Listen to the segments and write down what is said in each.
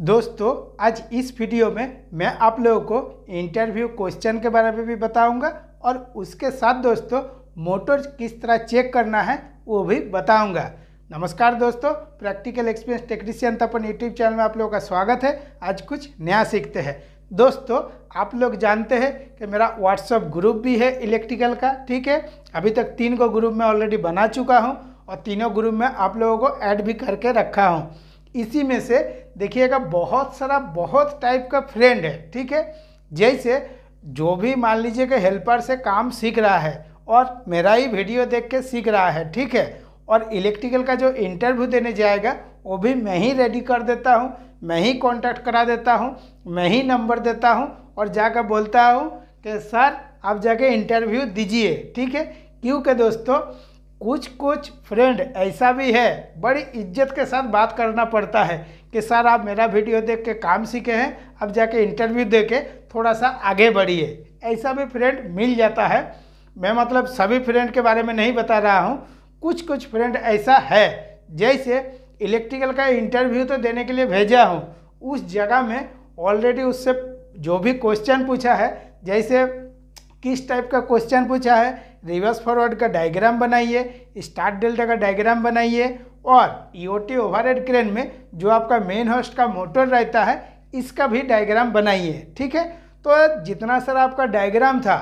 दोस्तों आज इस वीडियो में मैं आप लोगों को इंटरव्यू क्वेश्चन के बारे में भी बताऊंगा और उसके साथ दोस्तों मोटर किस तरह चेक करना है वो भी बताऊंगा नमस्कार दोस्तों practical experience technician Tapan YouTube channel में आप लोगों का स्वागत है आज कुछ नया सीखते हैं दोस्तों आप लोग जानते हैं कि मेरा व्हाट्सअप ग्रुप भी है इलेक्ट्रिकल का ठीक है अभी तक तीन को ग्रुप में ऑलरेडी बना चुका हूँ और तीनों ग्रुप में आप लोगों को ऐड भी करके रखा हूँ इसी में से देखिएगा बहुत सारा बहुत टाइप का फ्रेंड है ठीक है जैसे जो भी मान लीजिए कि हेल्पर से काम सीख रहा है और मेरा ही वीडियो देख के सीख रहा है ठीक है और इलेक्ट्रिकल का जो इंटरव्यू देने जाएगा वो भी मैं ही रेडी कर देता हूँ मैं ही कांटेक्ट करा देता हूँ मैं ही नंबर देता हूँ और जाकर बोलता हूँ कि सर आप जाके इंटरव्यू दीजिए ठीक है क्योंकि दोस्तों कुछ कुछ फ्रेंड ऐसा भी है बड़ी इज्जत के साथ बात करना पड़ता है कि सर आप मेरा वीडियो देख के काम सीखे हैं अब जाके इंटरव्यू दे के थोड़ा सा आगे बढ़िए ऐसा भी फ्रेंड मिल जाता है मैं मतलब सभी फ्रेंड के बारे में नहीं बता रहा हूँ कुछ कुछ फ्रेंड ऐसा है जैसे इलेक्ट्रिकल का इंटरव्यू तो देने के लिए भेजा हूँ उस जगह में ऑलरेडी उससे जो भी क्वेश्चन पूछा है जैसे किस टाइप का क्वेश्चन पूछा है रिवर्स फॉरवर्ड का डायग्राम बनाइए स्टार्ट डेल्टा का डायग्राम बनाइए और ईओटी ओवरहेड क्रेन में जो आपका मेन होस्ट का मोटर रहता है इसका भी डायग्राम बनाइए ठीक है तो जितना सर आपका डायग्राम था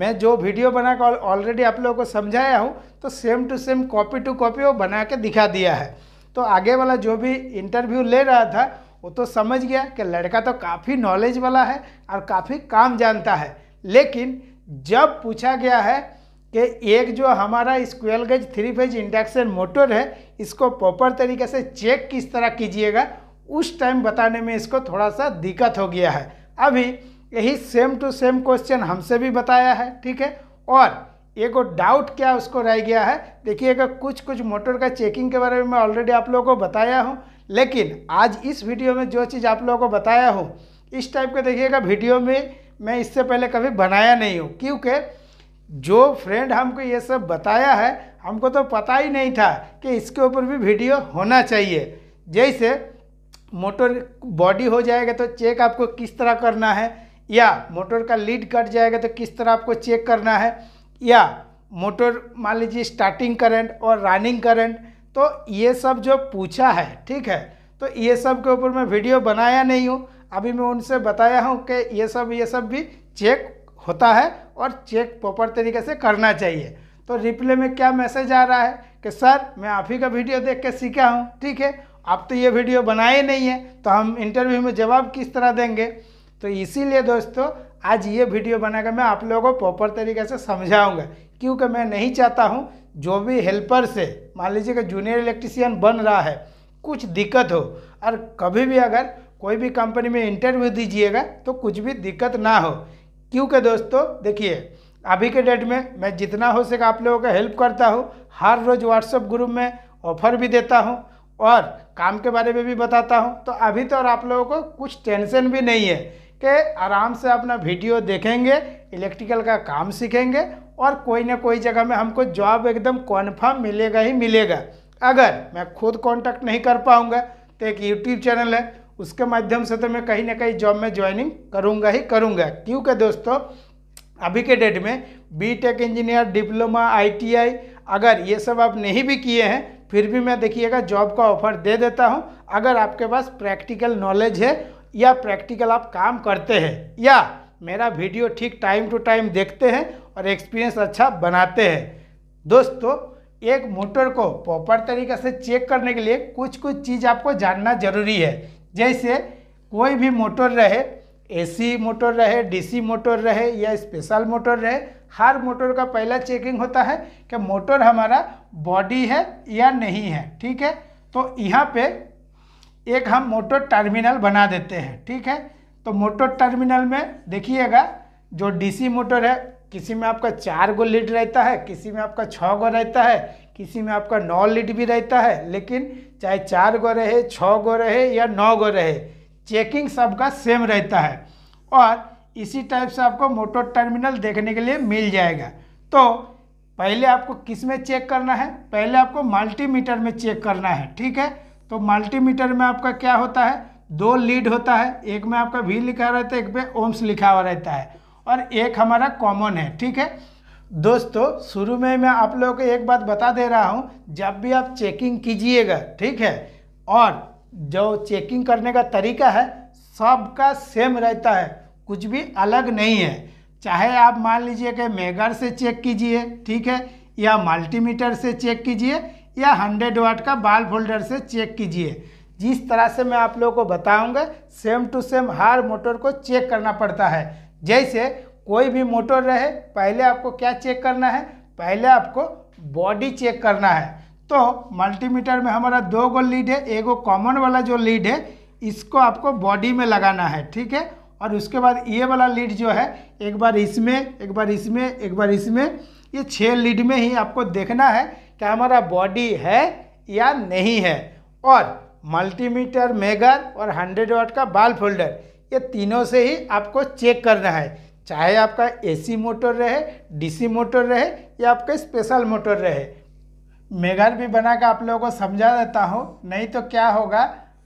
मैं जो वीडियो बनाकर ऑलरेडी आप लोगों को समझाया हूँ तो same to same copy to copy वो बना के दिखा दिया है तो आगे वाला जो भी इंटरव्यू ले रहा था वो तो समझ गया कि लड़का तो काफ़ी नॉलेज वाला है और काफ़ी काम जानता है लेकिन जब पूछा गया है कि एक जो हमारा squirrel cage three phase induction motor है इसको प्रॉपर तरीके से चेक किस तरह कीजिएगा उस टाइम बताने में इसको थोड़ा सा दिक्कत हो गया है अभी यही सेम टू सेम क्वेश्चन हमसे भी बताया है ठीक है और एक डाउट क्या उसको रह गया है देखिएगा कुछ कुछ मोटर का चेकिंग के बारे में मैं ऑलरेडी आप लोगों को बताया हूँ लेकिन आज इस वीडियो में जो चीज़ आप लोगों को बताया हूँ इस टाइप का देखिएगा वीडियो में मैं इससे पहले कभी बनाया नहीं हूँ क्योंकि जो फ्रेंड हमको ये सब बताया है हमको तो पता ही नहीं था कि इसके ऊपर भी वीडियो होना चाहिए जैसे मोटर बॉडी हो जाएगा तो चेक आपको किस तरह करना है या मोटर का लीड कट जाएगा तो किस तरह आपको चेक करना है या मोटर मान लीजिए स्टार्टिंग करंट और रनिंग करंट तो ये सब जो पूछा है ठीक है तो ये सब के ऊपर मैं वीडियो बनाया नहीं हूँ अभी मैं उनसे बताया हूँ कि ये सब ये सब भी चेक होता है और चेक प्रॉपर तरीके से करना चाहिए तो रिप्ले में क्या मैसेज आ रहा है कि सर मैं आप ही का वीडियो देख के सीखा हूँ ठीक है आप तो ये वीडियो बनाए नहीं है तो हम इंटरव्यू में जवाब किस तरह देंगे तो इसीलिए दोस्तों आज ये वीडियो बनाकर मैं आप लोगों को प्रॉपर तरीके से समझाऊंगा क्योंकि मैं नहीं चाहता हूँ जो भी हेल्पर से मान लीजिए कि जूनियर इलेक्ट्रीशियन बन रहा है कुछ दिक्कत हो और कभी भी अगर कोई भी कंपनी में इंटरव्यू दीजिएगा तो कुछ भी दिक्कत ना हो क्योंकि दोस्तों देखिए अभी के डेट में मैं जितना हो सके आप लोगों का हेल्प करता हूँ हर रोज़ व्हाट्सअप ग्रुप में ऑफर भी देता हूँ और काम के बारे में भी बताता हूँ तो अभी तो और आप लोगों को कुछ टेंशन भी नहीं है कि आराम से अपना वीडियो देखेंगे इलेक्ट्रिकल का काम सीखेंगे और कोई ना कोई जगह में हमको जॉब एकदम कॉन्फर्म मिलेगा ही मिलेगा अगर मैं खुद कांटेक्ट नहीं कर पाऊँगा तो एक यूट्यूब चैनल है उसके माध्यम से तो मैं कहीं ना कहीं जॉब में ज्वाइनिंग करूँगा ही करूँगा क्योंकि दोस्तों अभी के डेट में B tech engineer diploma ITI अगर ये सब आप नहीं भी किए हैं फिर भी मैं देखिएगा जॉब का ऑफर दे देता हूँ अगर आपके पास प्रैक्टिकल नॉलेज है या प्रैक्टिकल आप काम करते हैं या मेरा वीडियो ठीक टाइम टू टाइम देखते हैं और एक्सपीरियंस अच्छा बनाते हैं दोस्तों एक मोटर को प्रॉपर तरीके से चेक करने के लिए कुछ कुछ चीज़ आपको जानना जरूरी है जैसे कोई भी मोटर रहे एसी मोटर रहे डीसी मोटर रहे या स्पेशल मोटर रहे हर मोटर का पहला चेकिंग होता है कि मोटर हमारा बॉडी है या नहीं है ठीक है तो यहाँ पे एक हम मोटर टर्मिनल बना देते हैं ठीक है तो मोटर टर्मिनल में देखिएगा जो डीसी मोटर है किसी में आपका चार गो लीड रहता है किसी में आपका छः गो रहता है किसी में आपका नौ लीड भी रहता है लेकिन चाहे चार गो रहे छः गो रहे या नौ गो रहे चेकिंग सबका सेम रहता है और इसी टाइप से आपको मोटर टर्मिनल देखने के लिए मिल जाएगा तो पहले आपको किस में चेक करना है पहले आपको मल्टीमीटर में चेक करना है ठीक है तो मल्टीमीटर में आपका क्या होता है दो लीड होता है एक में आपका वी लिखा रहता है एक पे ओम्स लिखा हुआ रहता है और एक हमारा कॉमन है ठीक है दोस्तों शुरू में मैं आप लोगों को एक बात बता दे रहा हूँ जब भी आप चेकिंग कीजिएगा ठीक है और जो चेकिंग करने का तरीका है सबका सेम रहता है कुछ भी अलग नहीं है चाहे आप मान लीजिए कि मेगर से चेक कीजिए ठीक है या मल्टीमीटर से चेक कीजिए या हंड्रेड वाट का बाल फोल्डर से चेक कीजिए जिस तरह से मैं आप लोगों को बताऊंगा सेम टू सेम हर मोटर को चेक करना पड़ता है जैसे कोई भी मोटर रहे पहले आपको क्या चेक करना है पहले आपको बॉडी चेक करना है तो मल्टीमीटर में हमारा दो गो लीड है एगो कॉमन वाला जो लीड है इसको आपको बॉडी में लगाना है ठीक है और उसके बाद ये वाला लीड जो है एक बार इसमें एक बार इसमें एक बार इसमें ये छः लीड में ही आपको देखना है कि हमारा बॉडी है या नहीं है और मल्टीमीटर मेगर और 100 वाट का बाल फोल्डर ये तीनों से ही आपको चेक करना है चाहे आपका एसी मोटर रहे डीसी मोटर रहे या आपका स्पेशल मोटर रहे मैं घर भी बना कर आप लोगों को समझा देता हूँ नहीं तो क्या होगा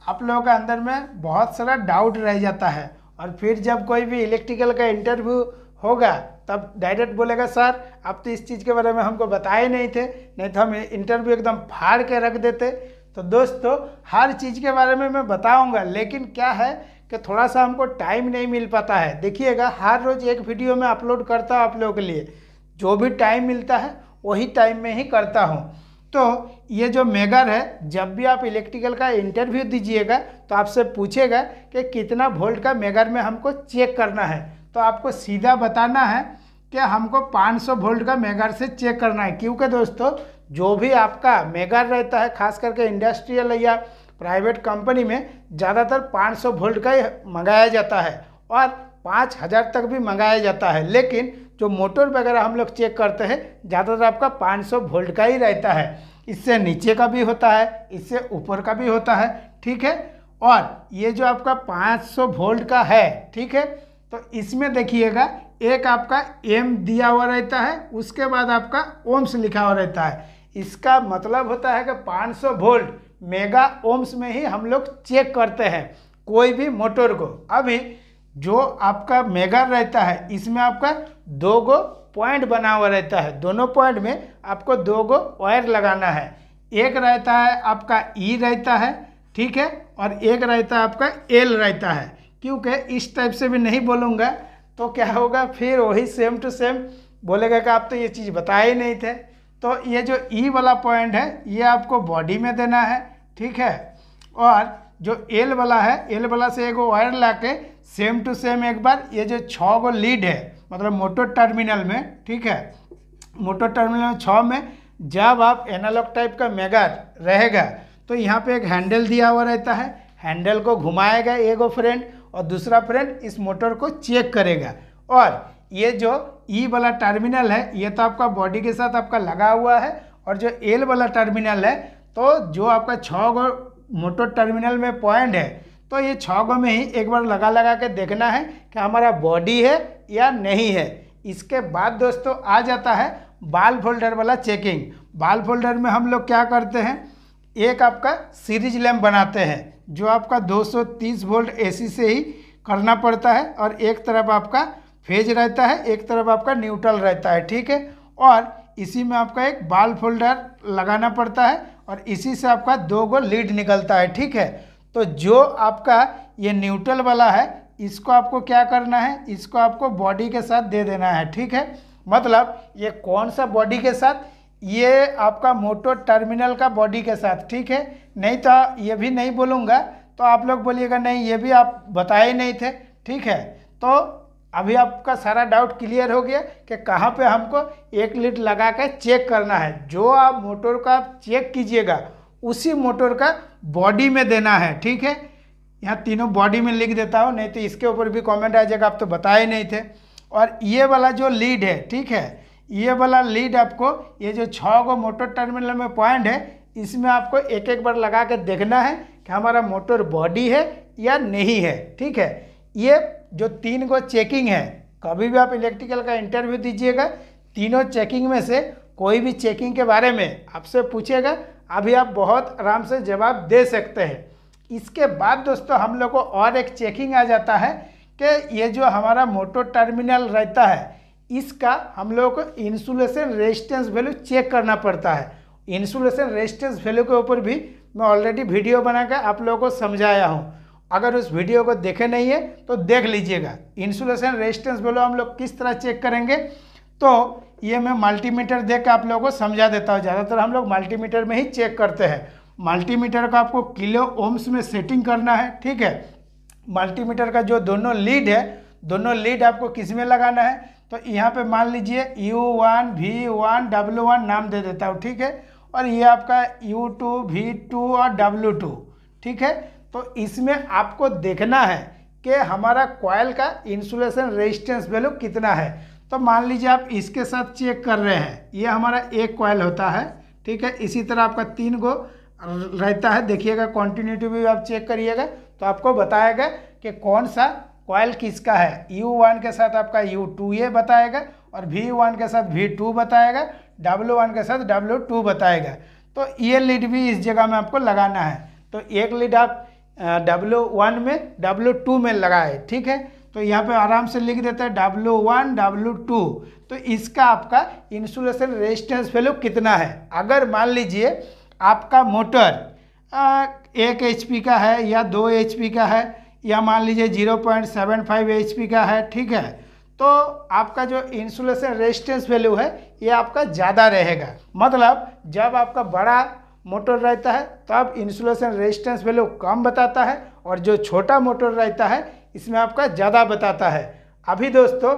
आप लोगों के अंदर में बहुत सारा डाउट रह जाता है और फिर जब कोई भी इलेक्ट्रिकल का इंटरव्यू होगा तब डायरेक्ट बोलेगा सर आप तो इस चीज़ के बारे में हमको बताए नहीं थे नहीं तो हम इंटरव्यू एकदम फाड़ के रख देते तो दोस्तों हर चीज़ के बारे में मैं बताऊंगा लेकिन क्या है कि थोड़ा सा हमको टाइम नहीं मिल पाता है देखिएगा हर रोज़ एक वीडियो में अपलोड करता हूँ आप लोगों के लिए जो भी टाइम मिलता है वही टाइम में ही करता हूँ तो ये जो मेगर है जब भी आप इलेक्ट्रिकल का इंटरव्यू दीजिएगा तो आपसे पूछेगा कि कितना वोल्ट का मेगर में हमको चेक करना है तो आपको सीधा बताना है कि हमको 500 वोल्ट का मेगर से चेक करना है क्योंकि दोस्तों जो भी आपका मेगर रहता है खास करके इंडस्ट्रियल या प्राइवेट कंपनी में ज़्यादातर 500 वोल्ट का ही मंगाया जाता है और 5000 तक भी मंगाया जाता है लेकिन जो मोटर वगैरह हम लोग चेक करते हैं ज़्यादातर आपका 500 वोल्ट का ही रहता है इससे नीचे का भी होता है इससे ऊपर का भी होता है ठीक है और ये जो आपका 500 वोल्ट का है ठीक है तो इसमें देखिएगा एक आपका एम दिया हुआ रहता है उसके बाद आपका ओम्स लिखा हुआ रहता है इसका मतलब होता है कि 500 वोल्ट मेगा ओम्स में ही हम लोग चेक करते हैं कोई भी मोटर को अभी जो आपका मेगा रहता है इसमें आपका दो गो पॉइंट बना हुआ रहता है दोनों पॉइंट में आपको दो गो वायर लगाना है एक रहता है आपका ई रहता है ठीक है और एक रहता है आपका एल रहता है क्योंकि इस टाइप से भी नहीं बोलूँगा तो क्या होगा फिर वही सेम टू सेम बोलेगा कि आप तो ये चीज़ बताए ही नहीं थे तो ये जो ई वाला पॉइंट है ये आपको बॉडी में देना है ठीक है और जो एल वाला है एल वाला से एगो वायर ला के सेम टू सेम एक बार ये जो छ गो लीड है मतलब मोटर टर्मिनल में ठीक है मोटर टर्मिनल छ में जब आप एनालॉग टाइप का मेगा रहेगा तो यहाँ पे एक हैंडल दिया हुआ रहता है हैंडल को घुमाएगा एगो फ्रेंड और दूसरा फ्रेंड इस मोटर को चेक करेगा और ये जो ई e वाला टर्मिनल है ये तो आपका बॉडी के साथ आपका लगा हुआ है और जो एल वाला टर्मिनल है तो जो आपका छ गो मोटर टर्मिनल में पॉइंट है तो ये छ गो में ही एक बार लगा लगा के देखना है कि हमारा बॉडी है या नहीं है इसके बाद दोस्तों आ जाता है बाल फोल्डर वाला चेकिंग बाल फोल्डर में हम लोग क्या करते हैं एक आपका सीरीज लैम्प बनाते हैं जो आपका 230 वोल्ट एसी से ही करना पड़ता है और एक तरफ आपका फेज रहता है एक तरफ आपका न्यूट्रल रहता है ठीक है और इसी में आपका एक बाल फोल्डर लगाना पड़ता है और इसी से आपका दो गो लीड निकलता है ठीक है तो जो आपका ये न्यूट्रल वाला है इसको आपको क्या करना है इसको आपको बॉडी के साथ दे देना है ठीक है मतलब ये कौन सा बॉडी के साथ ये आपका मोटो टर्मिनल का बॉडी के साथ ठीक है नहीं तो ये भी नहीं बोलूँगा तो आप लोग बोलिएगा नहीं ये भी आप बताए नहीं थे ठीक है तो अभी आपका सारा डाउट क्लियर हो गया कि कहाँ पे हमको एक लीड लगा कर चेक करना है जो आप मोटर का आप चेक कीजिएगा उसी मोटर का बॉडी में देना है ठीक है यहाँ तीनों बॉडी में लिख देता हूँ नहीं तो इसके ऊपर भी कमेंट आ जाएगा आप तो बताए नहीं थे और ये वाला जो लीड है ठीक है ये वाला लीड आपको ये जो छः गो मोटर टर्मिनल में पॉइंट है इसमें आपको एक एक बार लगा के देखना है कि हमारा मोटर बॉडी है या नहीं है ठीक है ये जो तीन गो चेकिंग है कभी भी आप इलेक्ट्रिकल का इंटरव्यू दीजिएगा तीनों चेकिंग में से कोई भी चेकिंग के बारे में आपसे पूछेगा अभी आप बहुत आराम से जवाब दे सकते हैं इसके बाद दोस्तों हम लोग को और एक चेकिंग आ जाता है कि ये जो हमारा मोटो टर्मिनल रहता है इसका हम लोग को इंसुलेशन रेजिस्टेंस वैल्यू चेक करना पड़ता है इंसुलेशन रेजिस्टेंस वैल्यू के ऊपर भी मैं ऑलरेडी वीडियो बनाकर आप लोगों को समझाया हूँ अगर उस वीडियो को देखे नहीं है तो देख लीजिएगा इंसुलेशन रेजिस्टेंस बोलो हम लोग किस तरह चेक करेंगे तो ये मैं मल्टीमीटर देख के आप लोगों को समझा देता हूँ ज़्यादातर हम लोग मल्टीमीटर में ही चेक करते हैं मल्टीमीटर का आपको किलो ओम्स में सेटिंग करना है ठीक है मल्टीमीटर का जो दोनों लीड है दोनों लीड आपको किस में लगाना है तो यहाँ पे मान लीजिए U one V one W one नाम दे देता हूँ ठीक है और ये आपका यू टू वी टू और डब्लू टू ठीक है तो इसमें आपको देखना है कि हमारा कॉयल का इंसुलेशन रेजिस्टेंस वैल्यू कितना है तो मान लीजिए आप इसके साथ चेक कर रहे हैं ये हमारा एक कॉयल होता है ठीक है इसी तरह आपका तीन गो रहता है देखिएगा कॉन्टीन्यूटी भी आप चेक करिएगा तो आपको बताएगा कि कौन सा कॉयल किसका है यू वन के साथ आपका यू टू ए बताएगा और वी वन के साथ वी टू बताएगा डब्ल्यू वन के साथ डब्लू टू बताएगा तो ये लीड भी इस जगह में आपको लगाना है तो एक लीड आप डब्ल्यू वन में डब्लू टू में लगाए ठीक है तो यहाँ पे आराम से लिख देता है डब्ल्यू वन डब्लू टू तो इसका आपका इंसुलेशन रेजिस्टेंस वैल्यू कितना है अगर मान लीजिए आपका मोटर एक एच का है या दो एच का है या मान लीजिए zero point seven five H का है ठीक है तो आपका जो इंसुलेशन रेजिस्टेंस वैल्यू है ये आपका ज़्यादा रहेगा मतलब जब आपका बड़ा मोटर रहता है तो आप इंसुलेशन रेजिस्टेंस वैल्यू कम बताता है और जो छोटा मोटर रहता है इसमें आपका ज़्यादा बताता है अभी दोस्तों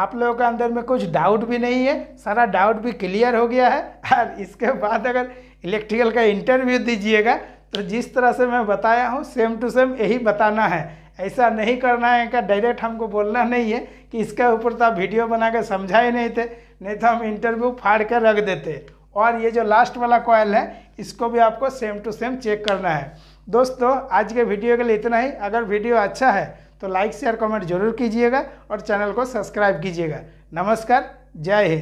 आप लोगों के अंदर में कुछ डाउट भी नहीं है सारा डाउट भी क्लियर हो गया है और इसके बाद अगर इलेक्ट्रिकल का इंटरव्यू दीजिएगा तो जिस तरह से मैं बताया हूँ सेम टू सेम यही बताना है ऐसा नहीं करना है क्या डायरेक्ट हमको बोलना नहीं है कि इसके ऊपर तो आप वीडियो बना के समझाए नहीं थे नहीं तो हम इंटरव्यू फाड़ कर रख देते और ये जो लास्ट वाला कॉयल है इसको भी आपको सेम टू सेम चेक करना है दोस्तों आज के वीडियो के लिए इतना ही अगर वीडियो अच्छा है तो लाइक शेयर कमेंट जरूर कीजिएगा और चैनल को सब्सक्राइब कीजिएगा नमस्कार जय हिंद